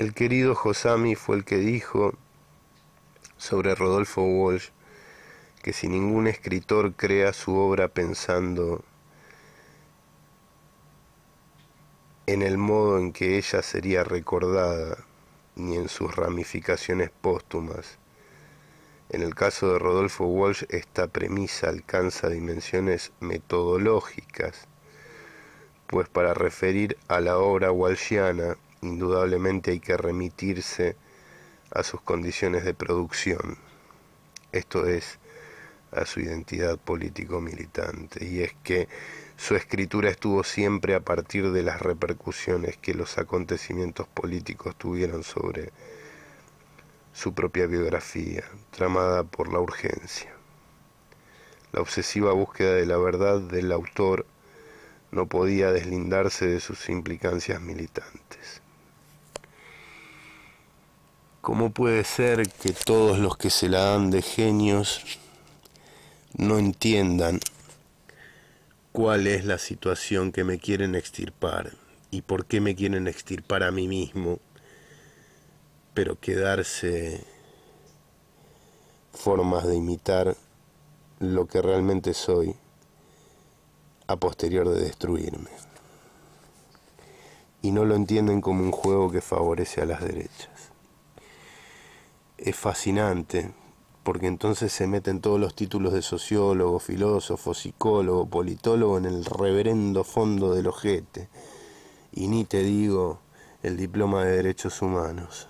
El querido Josami fue el que dijo sobre Rodolfo Walsh que si ningún escritor crea su obra pensando en el modo en que ella sería recordada, ni en sus ramificaciones póstumas. En el caso de Rodolfo Walsh, esta premisa alcanza dimensiones metodológicas, pues para referir a la obra walshiana, indudablemente hay que remitirse a sus condiciones de producción, esto es, a su identidad político-militante, y es que su escritura estuvo siempre a partir de las repercusiones que los acontecimientos políticos tuvieron sobre su propia biografía, tramada por la urgencia. La obsesiva búsqueda de la verdad del autor no podía deslindarse de sus implicancias militantes. ¿Cómo puede ser que todos los que se la dan de genios no entiendan cuál es la situación que me quieren extirpar y por qué me quieren extirpar a mí mismo, pero quedarse formas de imitar lo que realmente soy a posterior de destruirme. Y no lo entienden como un juego que favorece a las derechas es fascinante, porque entonces se meten todos los títulos de sociólogo, filósofo, psicólogo, politólogo en el reverendo fondo del ojete. Y ni te digo el diploma de derechos humanos.